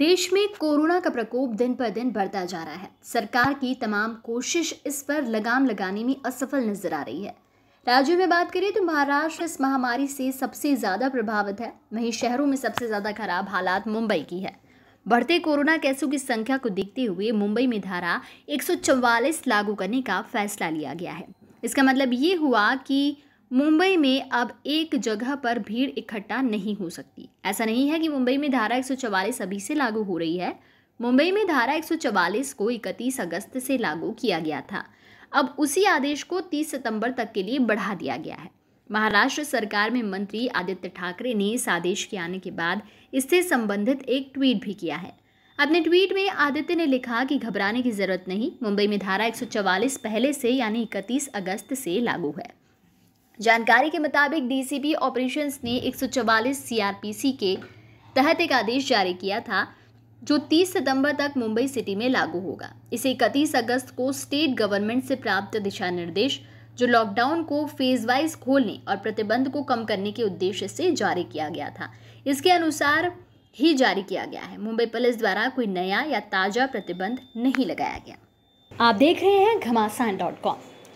देश में कोरोना का प्रकोप दिन पर दिन बढ़ता जा रहा है सरकार की तमाम कोशिश इस पर लगाम लगाने में असफल नजर आ रही है राज्यों में बात करें तो महाराष्ट्र इस महामारी से सबसे ज़्यादा प्रभावित है वहीं शहरों में सबसे ज़्यादा खराब हालात मुंबई की है बढ़ते कोरोना केसों की संख्या को देखते हुए मुंबई में धारा एक लागू करने का फैसला लिया गया है इसका मतलब ये हुआ कि मुंबई में अब एक जगह पर भीड़ इकट्ठा नहीं हो सकती ऐसा नहीं है कि मुंबई में धारा 144 अभी से लागू हो रही है मुंबई में धारा 144 को 31 अगस्त से लागू किया गया था अब उसी आदेश को 30 सितंबर तक के लिए बढ़ा दिया गया है महाराष्ट्र सरकार में मंत्री आदित्य ठाकरे ने इस आदेश के आने के बाद इससे संबंधित एक ट्वीट भी किया है अपने ट्वीट में आदित्य ने लिखा कि घबराने की जरूरत नहीं मुंबई में धारा 144 पहले से यानी 31 अगस्त से लागू है जानकारी के मुताबिक डीसीपी ऑपरेशंस ने 144 सीआरपीसी के तहत एक आदेश जारी किया था जो 30 सितंबर तक मुंबई सिटी में लागू होगा इसे इकतीस अगस्त को स्टेट गवर्नमेंट से प्राप्त दिशा निर्देश जो लॉकडाउन को फेज वाइज खोलने और प्रतिबंध को कम करने के उद्देश्य से जारी किया गया था इसके अनुसार ही जारी किया गया है मुंबई पुलिस द्वारा कोई नया या ताज़ा प्रतिबंध नहीं लगाया गया आप देख रहे हैं घमासान डॉट कॉम